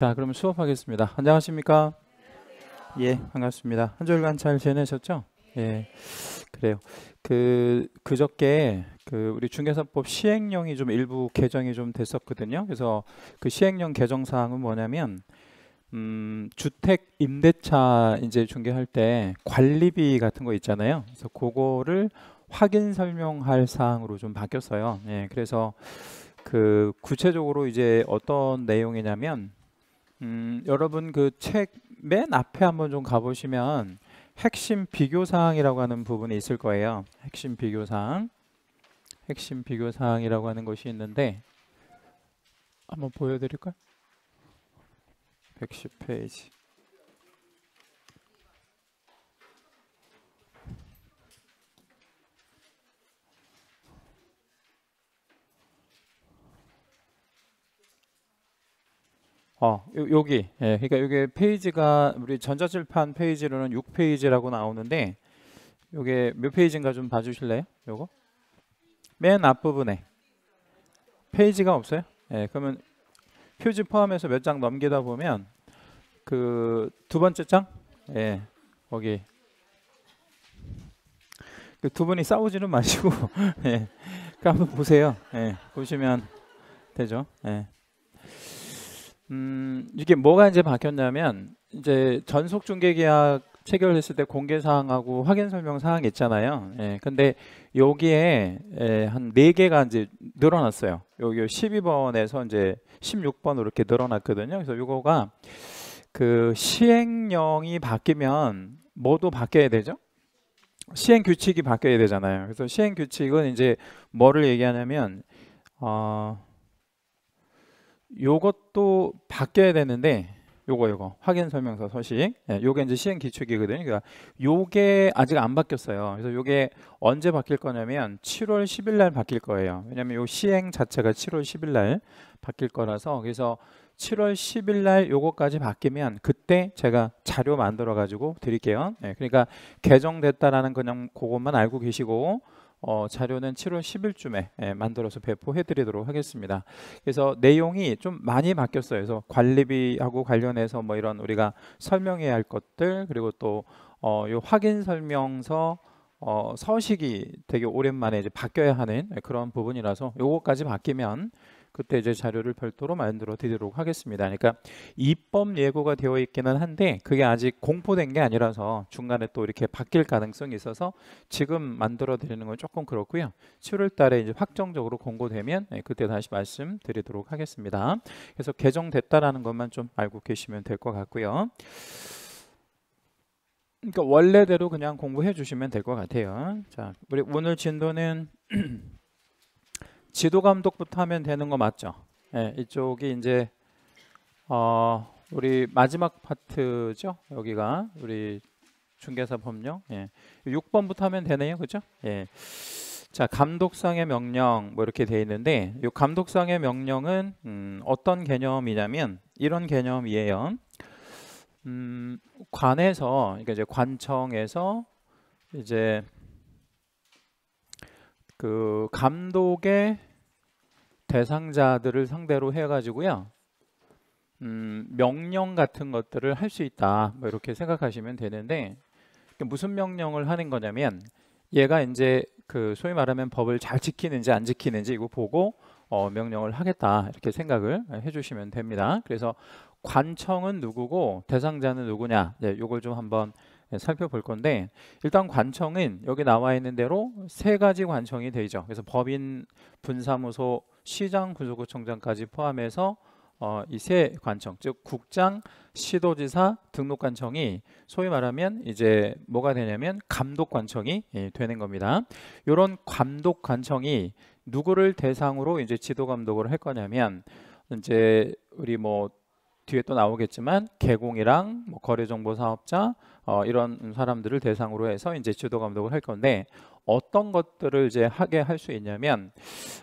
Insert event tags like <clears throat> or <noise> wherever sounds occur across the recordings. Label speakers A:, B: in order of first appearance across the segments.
A: 자, 그럼 수업하겠습니다. 안녕하십니까? 안녕하세요. 예, 반갑습니다. 한 주간 잘 지내셨죠? 예, 그래요. 그 그저께 그 우리 중개사법 시행령이 좀 일부 개정이 좀 됐었거든요. 그래서 그 시행령 개정 사항은 뭐냐면 음, 주택 임대차 이제 중개할 때 관리비 같은 거 있잖아요. 그래서 그거를 확인 설명할 사항으로 좀 바뀌었어요. 예, 그래서 그 구체적으로 이제 어떤 내용이냐면 음, 여러분 그 책 맨 앞에 한번 좀 가보시면 핵심 비교 사항이라고 하는 부분이 있을 거예요. 핵심 비교 사항, 핵심 비교 사항이라고 하는 것이 있는데 한번 보여드릴까요? 110 페이지. 어, 요, 기 예, 그러니까 이게 페이지가 우리 전자칠판 페이지로는 6페이지라고 나오는데 요게 몇 페이지인가 좀 봐주실래요? 요거? 맨 앞부분에 페이지가 없어요? 예, 그러면 표지 포함해서 몇 장 넘기다 보면 그 두 번째 장? 예, 거기 그 두 분이 싸우지는 마시고 <laughs> 예, 한번 보세요. 예, 보시면 되죠. 예. 음, 이게 뭐가 이제 바뀌었냐면 이제 전속 중개 계약 체결했을 때 공개 사항하고 확인 설명 사항 있잖아요. 예, 근데 여기에 예, 한네 개가 이제 늘어났어요. 여기 12번에서 이제 16번으로 이렇게 늘어났거든요. 그래서 요거가그 시행령이 바뀌면 뭐도 바뀌어야 되죠? 시행 규칙이 바뀌어야 되잖아요. 그래서 시행 규칙은 이제 뭐를 얘기하냐면 어 요것도 바뀌어야 되는데 요거 요거 확인 설명서 서식 예, 요게 이제 시행 기초기거든요 그러니까 요게 아직 안 바뀌었어요 그래서 요게 언제 바뀔 거냐면 7월 10일 날 바뀔 거예요 왜냐면 요 시행 자체가 7월 10일 날 바뀔 거라서 그래서 7월 10일 날 요거까지 바뀌면 그때 제가 자료 만들어 가지고 드릴게요 예, 그러니까 개정됐다라는 그냥 그것만 알고 계시고 어, 자료는 7월 10일쯤에 예, 만들어서 배포해드리도록 하겠습니다. 그래서 내용이 좀 많이 바뀌었어요. 그래서 관리비하고 관련해서 뭐 이런 우리가 설명해야 할 것들 그리고 또요 어, 확인 설명서 어, 서식이 되게 오랜만에 이제 바뀌어야 하는 그런 부분이라서 요거까지 바뀌면 그때 이제 자료를 별도로 만들어 드리도록 하겠습니다. 그러니까 입법 예고가 되어 있기는 한데 그게 아직 공포된 게 아니라서 중간에 또 이렇게 바뀔 가능성이 있어서 지금 만들어 드리는 건 조금 그렇고요. 7월 달에 이제 확정적으로 공고되면 예, 그때 다시 말씀드리도록 하겠습니다. 그래서 개정됐다라는 것만 좀 알고 계시면 될 것 같고요. 그러니까 원래대로 그냥 공부해 주시면 될 것 같아요. 자, 우리 오늘 진도는 <clears throat> 지도 감독부터 하면 되는 거 맞죠? 네, 이쪽이 이제 어, 우리 마지막 파트죠. 여기가 우리 중개사 법령. 예. 6번부터 하면 되네요. 그죠? 예. 자, 감독상의 명령 뭐 이렇게 돼 있는데 이 감독상의 명령은 음, 어떤 개념이냐면 이런 개념이에요. 음, 관에서 그러니까 이제 관청에서 이제 그 감독의 대상자들을 상대로 해가지고요. 음, 명령 같은 것들을 할 수 있다. 뭐 이렇게 생각하시면 되는데 무슨 명령을 하는 거냐면 얘가 이제 그 소위 말하면 법을 잘 지키는지 안 지키는지 이거 보고 어, 명령을 하겠다 이렇게 생각을 해주시면 됩니다. 그래서 관청은 누구고 대상자는 누구냐 네, 이걸 좀 한번 예, 살펴볼 건데 일단 관청은 여기 나와 있는 대로 세 가지 관청이 되죠. 그래서 법인 분사무소 시장 구조구청장까지 포함해서 어, 이 세 관청 즉 국장 시도지사 등록관청이 소위 말하면 이제 뭐가 되냐면 감독관청이 예, 되는 겁니다. 이런 감독관청이 누구를 대상으로 이제 지도 감독을 할 거냐면 이제 우리 뭐 뒤에 또 나오겠지만 개공이랑 뭐 거래정보 사업자 어, 이런 사람들을 대상으로 해서 이제 지도 감독을 할 건데 어떤 것들을 이제 하게 할 수 있냐면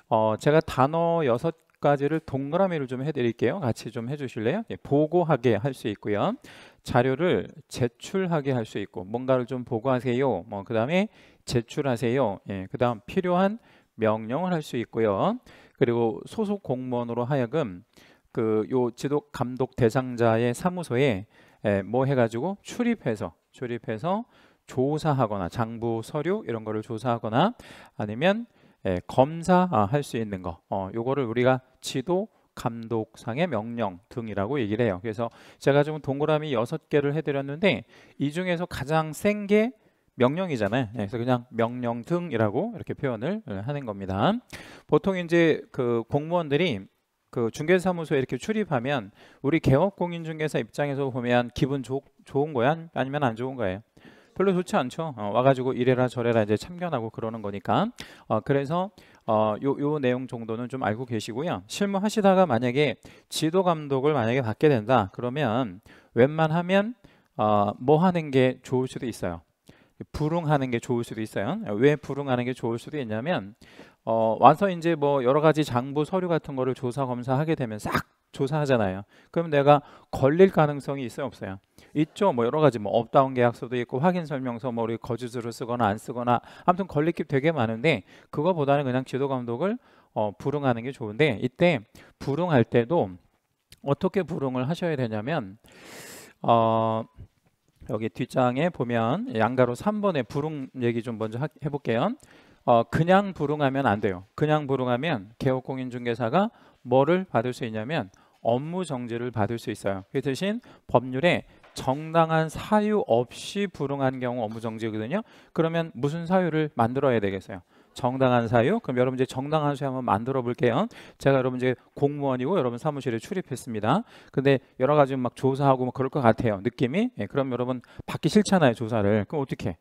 A: 어, 제가 단어 여섯 가지를 동그라미를 좀 해드릴게요. 같이 좀 해주실래요? 예, 보고하게 할 수 있고요. 자료를 제출하게 할 수 있고 뭔가를 좀 보고하세요. 뭐 그다음에 제출하세요. 예, 그다음 필요한 명령을 할 수 있고요. 그리고 소속 공무원으로 하여금 그요 지도 감독 대상자의 사무소에 뭐 해가지고 출입해서 출입해서 조사하거나 장부 서류 이런 거를 조사하거나 아니면 검사할 아, 수 있는 거 어, 요거를 우리가 지도 감독상의 명령 등이라고 얘기를 해요. 그래서 제가 지금 동그라미 여섯 개를 해드렸는데 이 중에서 가장 센 게 명령이잖아요. 네, 그래서 그냥 명령 등이라고 이렇게 표현을 어, 하는 겁니다. 보통 이제 그 공무원들이 그 중개사무소에 이렇게 출입하면 우리 개업 공인중개사 입장에서 보면 기분 조, 좋은 거야 아니면 안 좋은 거예요 별로 좋지 않죠 어, 와가지고 이래라 저래라 이제 참견하고 그러는 거니까 어, 그래서 어, 요, 요 내용 정도는 좀 알고 계시고요 실무하시다가 만약에 지도 감독을 만약에 받게 된다 그러면 웬만하면 어, 뭐 하는 게 좋을 수도 있어요 불응하는 게 좋을 수도 있어요. 왜 불응하는 게 좋을 수도 있냐면 어, 와서 이제 뭐 여러 가지 장부 서류 같은 거를 조사 검사하게 되면 싹 조사하잖아요. 그럼 내가 걸릴 가능성이 있어요, 없어요? 있죠. 뭐 여러 가지 뭐 업다운 계약서도 있고 확인 설명서 뭐 우리 거짓으로 쓰거나 안 쓰거나 아무튼 걸릴 게 되게 많은데 그거보다는 그냥 지도 감독을 어, 불응하는 게 좋은데 이때 불응할 때도 어떻게 불응을 하셔야 되냐면 어, 여기 뒷장에 보면 양가로 3번에 불응 얘기 좀 먼저 하, 해볼게요. 어, 그냥 부릉하면안 돼요. 그냥 부릉하면 개업공인중개사가 뭐를 받을 수 있냐면 업무 정지를 받을 수 있어요. 그 대신 법률에 정당한 사유 없이 부릉한 경우 업무 정지거든요. 그러면 무슨 사유를 만들어야 되겠어요? 정당한 사유? 그럼 여러분 이제 정당한 사유 한번 만들어 볼게요. 제가 여러분 이제 공무원이고 여러분 사무실에 출입했습니다. 근데 여러 가지 막 조사하고 막 뭐 그럴 것 같아요. 느낌이. 예, 그럼 여러분 받기 싫잖아요, 조사를. 그럼 어떻게?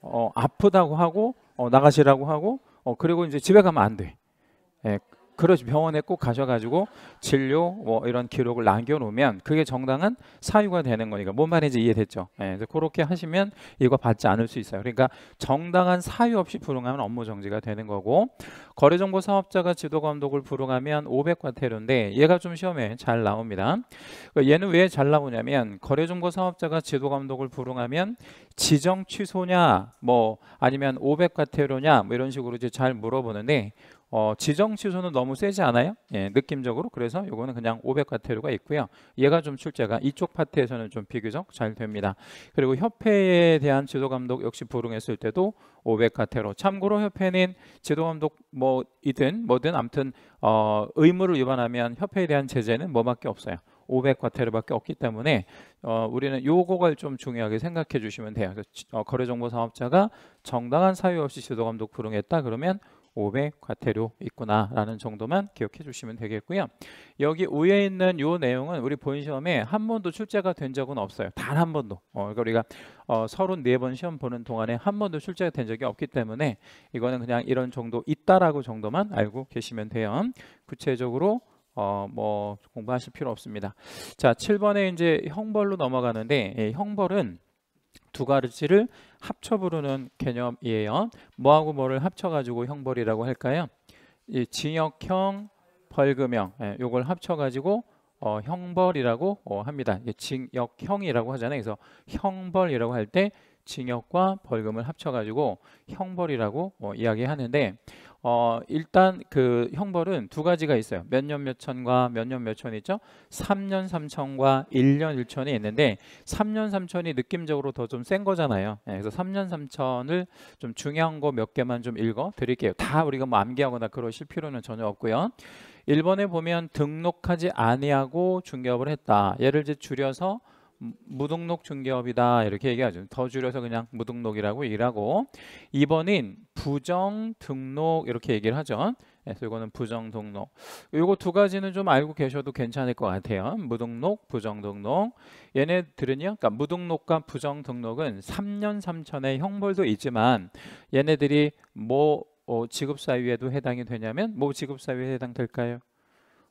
A: 어, 아프다고 하고 어, 나가시라고 하고 어, 그리고 이제 집에 가면 안 돼. 예, 그러지 병원에 꼭 가셔가지고 진료 뭐 이런 기록을 남겨놓으면 그게 정당한 사유가 되는 거니까 뭔 말인지 이해됐죠? 예, 그래서 그렇게 하시면 이거 받지 않을 수 있어요. 그러니까 정당한 사유 없이 불응하면 업무 정지가 되는 거고 거래정보 사업자가 지도 감독을 불응하면 500과태료인데 얘가 좀 시험에 잘 나옵니다. 그 얘는 왜 잘 나오냐면 거래정보 사업자가 지도 감독을 불응하면 지정 취소냐 뭐 아니면 500과태료냐 뭐 이런 식으로 이제 잘 물어보는데 어, 지정 취소는 너무 세지 않아요? 예, 느낌적으로 그래서 이거는 그냥 500 과태료가 있고요. 얘가 좀 출제가 이쪽 파트에서는 좀 비교적 잘 됩니다. 그리고 협회에 대한 지도감독 역시 불응했을 때도 500 과태료. 참고로 협회는 지도감독 뭐이든 뭐든 아무튼 어, 의무를 위반하면 협회에 대한 제재는 뭐밖에 없어요. 500 과태료밖에 없기 때문에 어, 우리는 요거를 좀 중요하게 생각해 주시면 돼요. 어, 거래정보사업자가 정당한 사유 없이 지도감독 불응했다 그러면 500 과태료 있구나라는 정도만 기억해 주시면 되겠고요. 여기 위에 있는 요 내용은 우리 본 시험에 한 번도 출제가 된 적은 없어요. 단 한 번도. 어, 그러니까 우리가 어, 34번 시험 보는 동안에 한 번도 출제가 된 적이 없기 때문에 이거는 그냥 이런 정도 있다라고 정도만 알고 계시면 돼요. 구체적으로 어, 뭐 공부하실 필요 없습니다. 자, 7번에 이제 형벌로 넘어가는데 예, 형벌은 두 가지를 합쳐 부르는 개념이에요. 뭐하고 뭐를 합쳐가지고 형벌이라고 할까요? 이 징역형, 벌금형 예, 요걸 합쳐가지고 어, 형벌이라고 어, 합니다. 징역형이라고 하잖아요. 그래서 형벌이라고 할 때 징역과 벌금을 합쳐가지고 형벌이라고 어, 이야기하는데 어, 일단 그 형벌은 두 가지가 있어요. 몇 년 몇천과 몇 년 몇천 있죠? 3년 3천과 1년 1천이 있는데 3년 3천이 느낌적으로 더 좀 센 거잖아요. 네, 그래서 3년 3천을 좀 중요한 거 몇 개만 좀 읽어 드릴게요. 다 우리가 뭐 암기하거나 그러실 필요는 전혀 없고요. 1번에 보면 등록하지 아니하고 중개업을 했다. 예를 이제 줄여서 무등록 중개업이다 이렇게 얘기하죠. 더 줄여서 그냥 무등록이라고 얘기를 하고 2번인 부정 등록 이렇게 얘기를 하죠. 예, 그래서 이거는 부정 등록. 요거 두 가지는 좀 알고 계셔도 괜찮을 것 같아요. 무등록, 부정 등록. 얘네들은요. 그러니까 무등록과 부정 등록은 3년 3천의 형벌도 있지만 얘네들이 뭐 어, 지급사유에도 해당이 되냐면 뭐 지급사유에 해당될까요?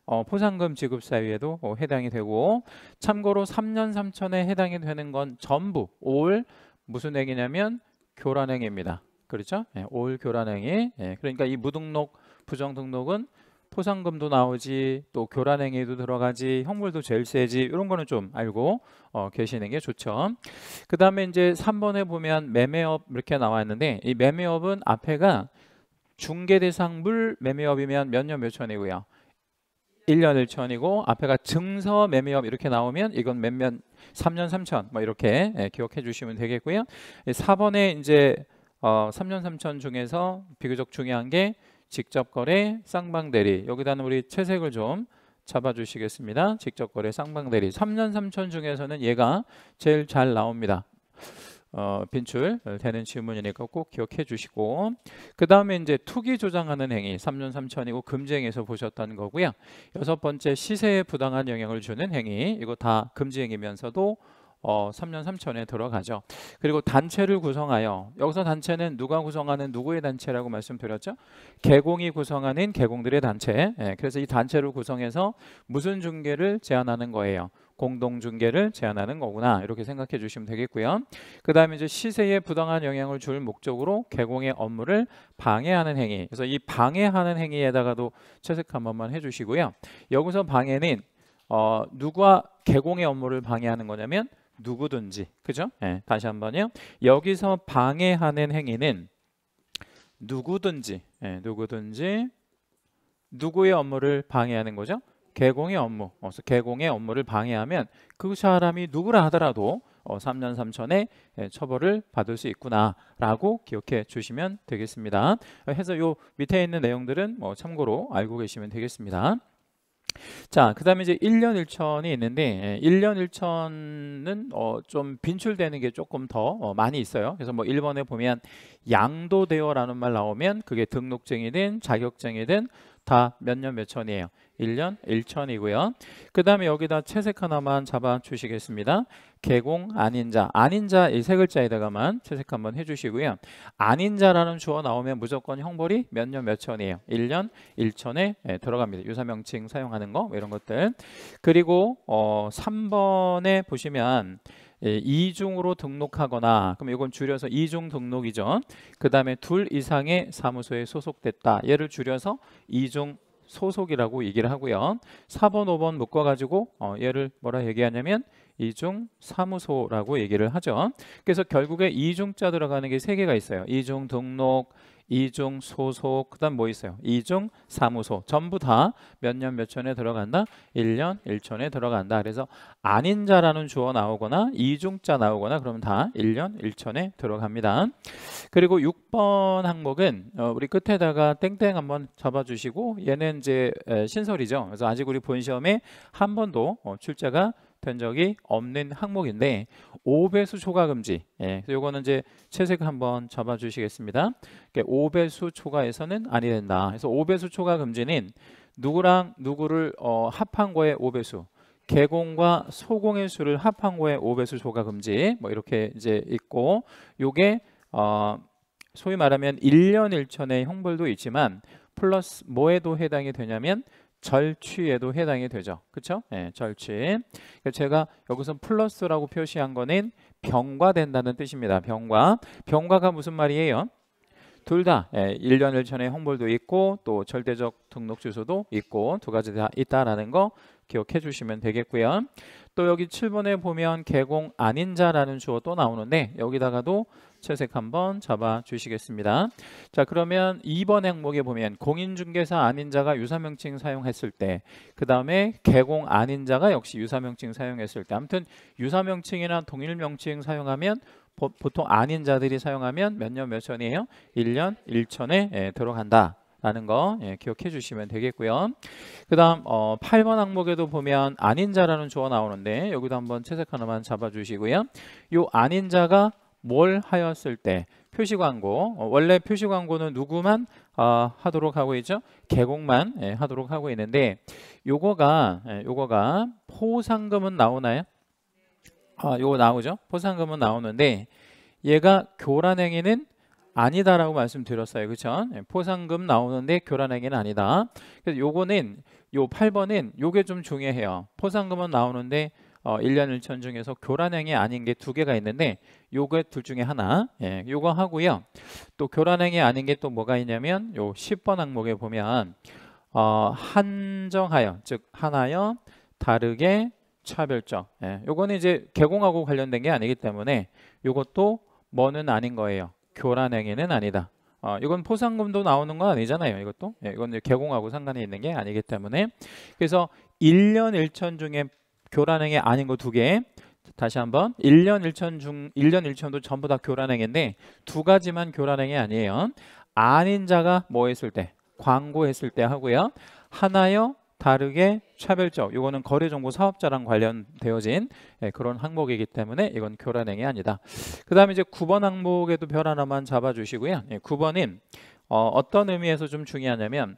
A: 어, 포상금 지급 사유에도 어, 해당이 되고 참고로 3년 3천에 해당이 되는 건 전부 올 무슨 행위냐면 교란행위입니다. 그렇죠? 예, 올 교란행위. 예, 그러니까 이 무등록 부정 등록은 포상금도 나오지 또 교란행위도 들어가지 형벌도 제일 세지 이런 거는 좀 알고 어, 계시는 게 좋죠. 그 다음에 이제 3번에 보면 매매업 이렇게 나와있는데 이 매매업은 앞에가 중개대상물 매매업이면 몇 년 몇천이고요. 1년 1천이고 앞에가 증서 매매업 이렇게 나오면 이건 몇몇 3년 3천 뭐 이렇게 예, 기억해 주시면 되겠고요. 4번에 이제 어, 3년 3천 중에서 비교적 중요한 게 직접 거래 쌍방 대리 여기다는 우리 채색을 좀 잡아주시겠습니다. 직접 거래 쌍방 대리 3년 3천 중에서는 얘가 제일 잘 나옵니다. 어, 빈출되는 질문이니까 꼭 기억해 주시고 그 다음에 이제 투기 조장하는 행위 3년 3천이고 금지행위에서 보셨던 거고요 여섯 번째 시세에 부당한 영향을 주는 행위 이거 다 금지행위면서도 어, 3년 3천에 들어가죠 그리고 단체를 구성하여 여기서 단체는 누가 구성하는 누구의 단체라고 말씀드렸죠 개공이 구성하는 개공들의 단체 예, 그래서 이 단체를 구성해서 무슨 중계를제안하는 거예요 공동 중개를 제한하는 거구나 이렇게 생각해 주시면 되겠고요. 그 다음에 이제 시세에 부당한 영향을 줄 목적으로 개공의 업무를 방해하는 행위. 그래서 이 방해하는 행위에다가도 채색 한 번만 해주시고요. 여기서 방해는 어, 누구와 개공의 업무를 방해하는 거냐면 누구든지 그죠? 네, 다시 한번요. 여기서 방해하는 행위는 누구든지 네, 누구든지 누구의 업무를 방해하는 거죠? 개공의 업무, 어, 개공의 업무를 방해하면 그 사람이 누구라 하더라도 3년 어, 3천에 예, 처벌을 받을 수 있구나라고 기억해 주시면 되겠습니다. 해서 요 밑에 있는 내용들은 뭐 참고로 알고 계시면 되겠습니다. 자, 그 다음에 이제 1년 1천이 있는데, 1년 예, 1천은 어, 좀 빈출되는 게 조금 더 어, 많이 있어요. 그래서 뭐 1번에 보면 양도되어라는 말 나오면 그게 등록증이든 자격증이든 다몇년 몇천이에요. 1년 1천이고요. 그 다음에 여기다 채색 하나만 잡아주시겠습니다. 개공 아닌자아닌자이 세 글자에다가만 채색 한번 해주시고요. 아닌자라는 주어 나오면 무조건 형벌이 몇 년 몇천이에요. 1년 1천에 예, 들어갑니다. 유사명칭 사용하는 거 뭐 이런 것들 그리고 어, 3번에 보시면 예, 이중으로 등록하거나 그럼 이건 줄여서 이중 등록이죠. 그 다음에 둘 이상의 사무소에 소속됐다. 얘를 줄여서 이중 소속이라고 얘기를 하고요. 4번, 5번 묶어가지고 어, 얘를 뭐라 얘기하냐면 이중 사무소라고 얘기를 하죠. 그래서 결국에 이중자 들어가는 게 세 개가 있어요. 이중 등록, 이중 소속 그다음 뭐 있어요? 이중 사무소 전부 다 몇 년 몇천에 들어간다. 1년 1천에 들어간다. 그래서 아닌 자라는 주어 나오거나 이중자 나오거나 그러면 다 1년 1천에 들어갑니다. 그리고 6번 항목은 어, 우리 끝에다가 땡땡 한번 잡아 주시고 얘는 이제 신설이죠. 그래서 아직 우리 본 시험에 한 번도 어, 출제가 된 적이 없는 항목인데 5배수 초과 금지. 예, 그거는 이제 채색 한번 잡아 주시겠습니다. 5배수 초과에서는 아니 된다. 그래서 5배수 초과 금지는 누구랑 누구를 어, 합한 거에 5배수 개공과 소공의 수를 합한 거에 5배수 초과 금지 뭐 이렇게 이제 있고 요게 어, 소위 말하면 1년 1천의 형벌도 있지만 플러스 뭐에도 해당이 되냐면 절취에도 해당이 되죠. 그렇죠? 예, 절취. 제가 여기서 플러스라고 표시한 거는 병과된다는 뜻입니다. 병과. 병과가 무슨 말이에요? 둘다 예, 1년을 전에 홍보도 있고 또 절대적 등록 주소도 있고 두 가지 다 있다라는 거 기억해 주시면 되겠고요. 또 여기 7번에 보면 개공 아닌 자라는 주어 또 나오는데 여기다가도 채색 한번 잡아 주시겠습니다. 자 그러면 2번 항목에 보면 공인중개사 아닌 자가 유사명칭 사용했을 때 그 다음에 개공 아닌 자가 역시 유사명칭 사용했을 때 아무튼 유사명칭이나 동일명칭 사용하면 보, 통 아닌 자들이 사용하면 몇 년 몇 천이에요? 1년 1천에 예, 들어간다. 라는 거 예, 기억해 주시면 되겠고요. 그 다음 어, 8번 항목에도 보면 아닌자라는 조어 나오는데 여기도 한번 채색 하나만 잡아주시고요. 요 아닌자가 뭘 하였을 때 표시 광고 어, 원래 표시 광고는 누구만 어, 하도록 하고 있죠 개공만 예, 하도록 하고 있는데 요거가 예, 요거가 포상금은 나오나요 아 요거 나오죠 포상금은 나오는데 얘가 교란행위는 아니다라고 말씀드렸어요. 그렇죠? 포상금 나오는데 교란행위는 아니다. 그래서 요거는 요 8번은 요게 좀 중요해요. 포상금은 나오는데 어, 1년 1천 중에서 교란행위 아닌 게 두 개가 있는데 요게 둘 중에 하나 예, 요거 하고요 또교란행위 아닌 게 또 뭐가 있냐면 요 10번 항목에 보면 어, 한정하여 즉 하나여 다르게 차별적 예, 요거는 이제 개공하고 관련된 게 아니기 때문에 요것도 뭐는 아닌 거예요 교란 행위는 아니다. 어, 이건 포상금도 나오는 건 아니잖아요. 이것도 예, 이건 개공하고 상관이 있는 게 아니기 때문에 그래서 1년 1천 중에 교란행위 아닌 거 두 개. 다시 한번 1년 1천 중 1년 1천도 전부 다 교란행위인데 두 가지만 교란행위 아니에요. 아닌 자가 뭐 했을 때 광고했을 때 하고요. 하나요 다르게 차별적 이거는 거래정보 사업자랑 관련되어진 예, 그런 항목이기 때문에 이건 교란행위 아니다 그 다음에 이제 9번 항목에도 별 하나만 잡아주시고요 예, 9번인 어, 떤 의미에서 좀 중요하냐면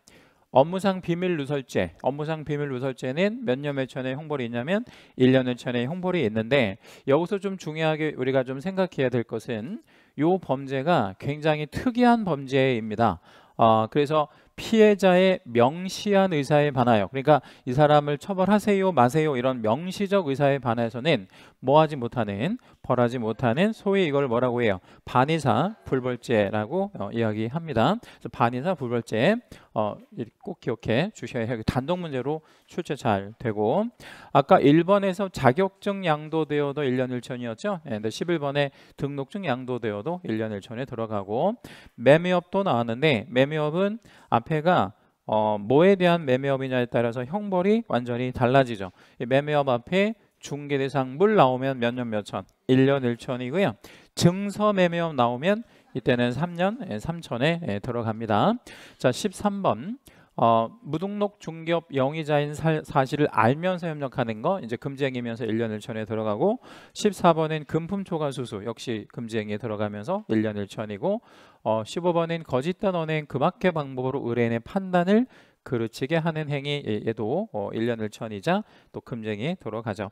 A: 업무상 비밀 누설죄 업무상 비밀 누설죄는 몇 년몇 천에 홍보를 있냐면 1년 1천에 홍보를 있는데 여기서 좀 중요하게 우리가 좀 생각해야 될 것은 요 범죄가 굉장히 특이한 범죄입니다 어, 그래서 피해자의 명시한 의사에 반하여 그러니까 이 사람을 처벌하세요 마세요 이런 명시적 의사에 반해서는 뭐하지 못하는 벌하지 못하는 소위 이걸 뭐라고 해요? 반의사 불벌죄라고 어, 이야기합니다. 그래서 반의사 불벌죄 어, 꼭 기억해 주셔야 해요. 단독 문제로 출제 잘 되고 아까 1번에서 자격증 양도되어도 1년 1천이었죠? 네, 예, 11번에 등록증 양도되어도 1년 1천에 들어가고 매매업도 나왔는데 매매업은 앞에가 어, 뭐에 대한 매매업이냐에 따라서 형벌이 완전히 달라지죠. 매매업 앞에 중개 대상물 나오면 몇 년 몇천 1년 1천이고요 증서 매매업 나오면 이때는 3년 3천에 예, 예, 들어갑니다 자 13번 어, 무등록 중개업 영위자인 사, 사실을 알면서 협력하는 거 이제 금지행위면서 1년 1천에 들어가고 1 4번은 금품초과수수 역시 금지행위에 들어가면서 1년 1천이고 어, 1 5번은거짓단 언행 그 밖의 방법으로 의뢰인의 판단을 그르치게 하는 행위 에도 예, 어, 1년 1천이자 또 금쟁이에 들어가죠.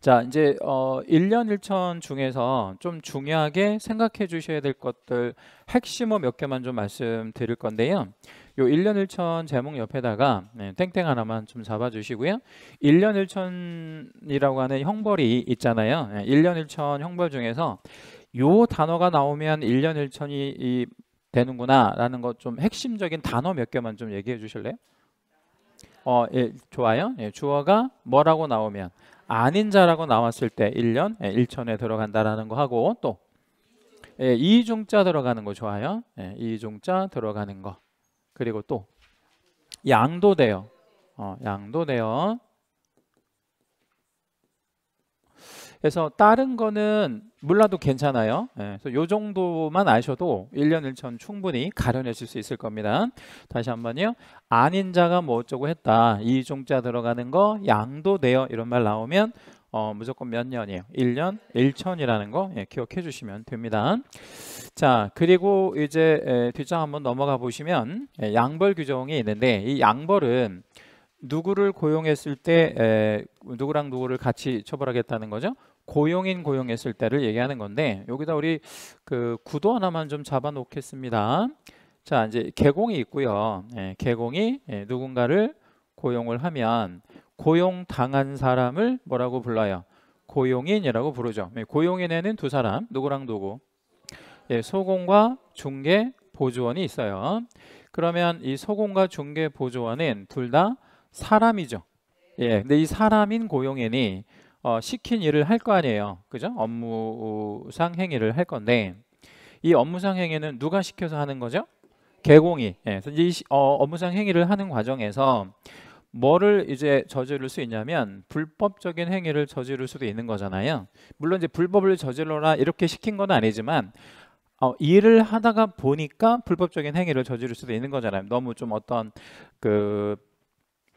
A: 자, 이제 어 1년 1천 중에서 좀 중요하게 생각해 주셔야 될 것들 핵심어 몇 개만 좀 말씀드릴 건데요. 요 1년 1천 제목 옆에다가 네, 땡땡 하나만 좀 잡아 주시고요. 1년 1천이라고 하는 형벌이 있잖아요. 네, 1년 1천 형벌 중에서 요 단어가 나오면 1년 1천이 되는구나라는 것 좀 핵심적인 단어 몇 개만 좀 얘기해 주실래요? 어, 예, 좋아요. 예, 주어가 뭐라고 나오면 아닌 자라고 나왔을 때 1년 예, 1천에 들어간다라는 거 하고 또 예, 이중자 들어가는 거 좋아요. 예, 이중자 들어가는 거. 그리고 또 양도 돼요. 어, 양도 돼요. 그래서 다른 거는 몰라도 괜찮아요. 예, 그래서 요 정도만 아셔도 1년 1천 충분히 가려내실 수 있을 겁니다. 다시 한번요. 아닌 자가 뭐 어쩌고 했다. 이종자 들어가는 거 양도되어 이런 말 나오면 어, 무조건 몇 년이에요? 1년 1천이라는 거 예, 기억해 주시면 됩니다. 자, 그리고 이제 예, 뒷장 한번 넘어가 보시면 예, 양벌 규정이 있는데 이 양벌은 누구를 고용했을 때 에, 누구랑 누구를 같이 처벌하겠다는 거죠? 고용인 고용했을 때를 얘기하는 건데 여기다 우리 그 구도 하나만 좀 잡아 놓겠습니다. 자 이제 개공이 있고요. 예, 개공이 예, 누군가를 고용을 하면 고용당한 사람을 뭐라고 불러요? 고용인이라고 부르죠. 예, 고용인에는 두 사람 누구랑 누구? 예, 소공과 중개 보조원이 있어요. 그러면 이 소공과 중개 보조원은 둘 다 사람이죠. 예, 근데 이 사람인 고용인이 어, 시킨 일을 할 거 아니에요. 그죠? 업무상 행위를 할 건데 이 업무상 행위는 누가 시켜서 하는 거죠? 개공이. 예. 그래서 이제 어, 업무상 행위를 하는 과정에서 뭐를 이제 저지를 수 있냐면 불법적인 행위를 저지를 수도 있는 거잖아요. 물론 이제 불법을 저질러라 이렇게 시킨 건 아니지만 어, 일을 하다가 보니까 불법적인 행위를 저지를 수도 있는 거잖아요. 너무 좀 어떤 그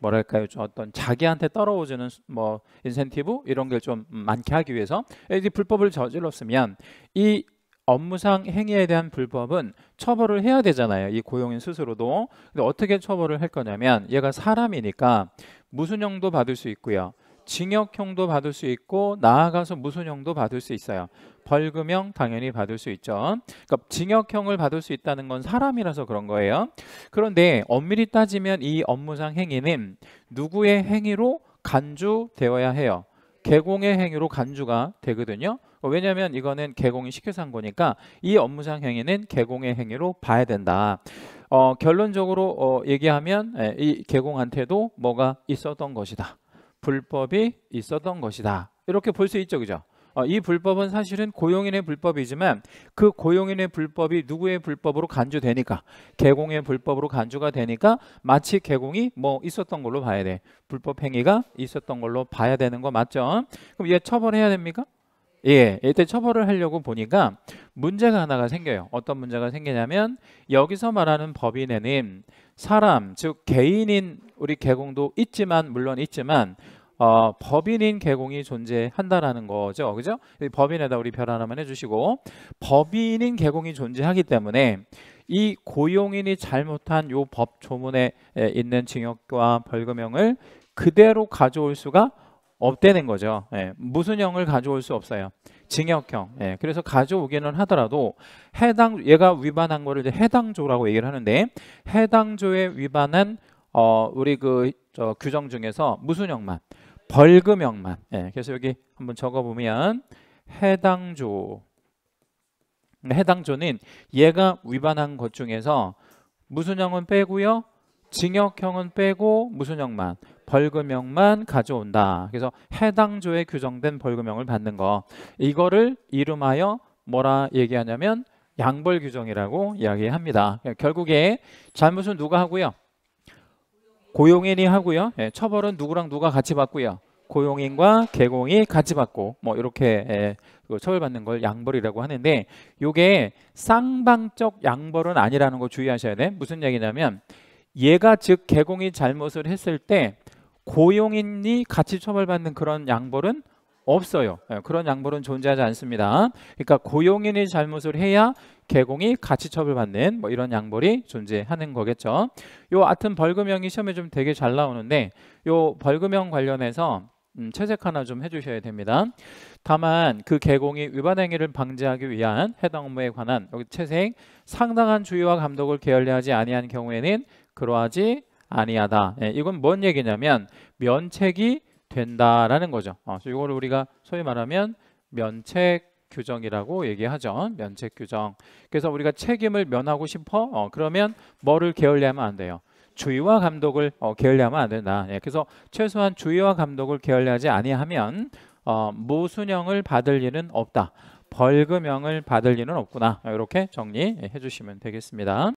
A: 뭐랄까요 좀 어떤 자기한테 떨어지는뭐 인센티브 이런 게 좀 많게 하기 위해서 이 불법을 저질렀으면 이 업무상 행위에 대한 불법은 처벌을 해야 되잖아요 이 고용인 스스로도 근데 어떻게 처벌을 할 거냐면 얘가 사람이니까 무순형도 받을 수 있고요 징역형도 받을 수 있고 나아가서 무소형도 받을 수 있어요. 벌금형 당연히 받을 수 있죠. 그러니까 징역형을 받을 수 있다는 건 사람이라서 그런 거예요. 그런데 엄밀히 따지면 이 업무상 행위는 누구의 행위로 간주되어야 해요. 개공의 행위로 간주가 되거든요. 왜냐하면 이거는 개공이 시켜산 거니까 이 업무상 행위는 개공의 행위로 봐야 된다. 어, 결론적으로 어, 얘기하면 예, 이 개공한테도 뭐가 있었던 것이다. 불법이 있었던 것이다. 이렇게 볼 수 있죠. 그죠? 어, 이 불법은 사실은 고용인의 불법이지만 그 고용인의 불법이 누구의 불법으로 간주되니까 개공의 불법으로 간주가 되니까 마치 개공이 뭐 있었던 걸로 봐야 돼 불법 행위가 있었던 걸로 봐야 되는 거 맞죠 그럼 얘 처벌해야 됩니까 예 이때 처벌을 하려고 보니까 문제가 하나가 생겨요 어떤 문제가 생기냐면 여기서 말하는 법인에는 사람 즉 개인인 우리 개공도 있지만 물론 있지만 어, 법인인 개공이 존재한다라는 거죠. 그죠? 법인에다 우리 별 하나만 해주시고 법인인 개공이 존재하기 때문에 이 고용인이 잘못한 요 법 조문에 있는 징역과 벌금형을 그대로 가져올 수가 없대는 거죠. 예, 무슨 형을 가져올 수 없어요. 징역형. 예. 그래서 가져오기는 하더라도 해당 얘가 위반한 거를 이제 해당조라고 얘기를 하는데 해당조에 위반한 어 우리 그 저 규정 중에서 무슨형만 벌금형만. 예. 그래서 여기 한번 적어 보면 해당조 해당조는 얘가 위반한 것 중에서 무슨형은 빼고요. 징역형은 빼고 무슨형만 벌금형만 가져온다. 그래서 해당 조에 규정된 벌금형을 받는 거. 이거를 이름하여 뭐라 얘기하냐면 양벌 규정이라고 이야기합니다. 예, 결국에 잘못은 누가 하고요? 고용인이 하고요. 예, 처벌은 누구랑 누가 같이 받고요. 고용인과 개공이 같이 받고 뭐 이렇게 예, 그 처벌받는 걸 양벌이라고 하는데 이게 쌍방적 양벌은 아니라는 거 주의하셔야 돼. 무슨 얘기냐면 얘가 즉 개공이 잘못을 했을 때 고용인이 같이 처벌받는 그런 양벌은 없어요. 예, 그런 양벌은 존재하지 않습니다. 그러니까 고용인이 잘못을 해야 개공이 같이 처벌받는 뭐 이런 양벌이 존재하는 거겠죠. 요 아튼 벌금형이 시험에 좀 되게 잘 나오는데 요 벌금형 관련해서 음, 채색 하나 좀 해주셔야 됩니다. 다만 그 개공이 위반 행위를 방지하기 위한 해당 업무에 관한 여기 채색 상당한 주의와 감독을 게을리하지 아니한 경우에는 그러하지 아니하다. 예, 이건 뭔 얘기냐면 면책이 된다라는 거죠. 어, 이걸 우리가 소위 말하면 면책 규정이라고 얘기하죠. 면책 규정. 그래서 우리가 책임을 면하고 싶어. 어, 그러면 뭐를 게을리하면 안 돼요. 주의와 감독을 어, 게을리하면 안 된다. 예, 그래서 최소한 주의와 감독을 게을리하지 아니하면 어, 무순형을 받을 일은 없다. 벌금형을 받을 일은 없구나. 이렇게 정리해 주시면 되겠습니다.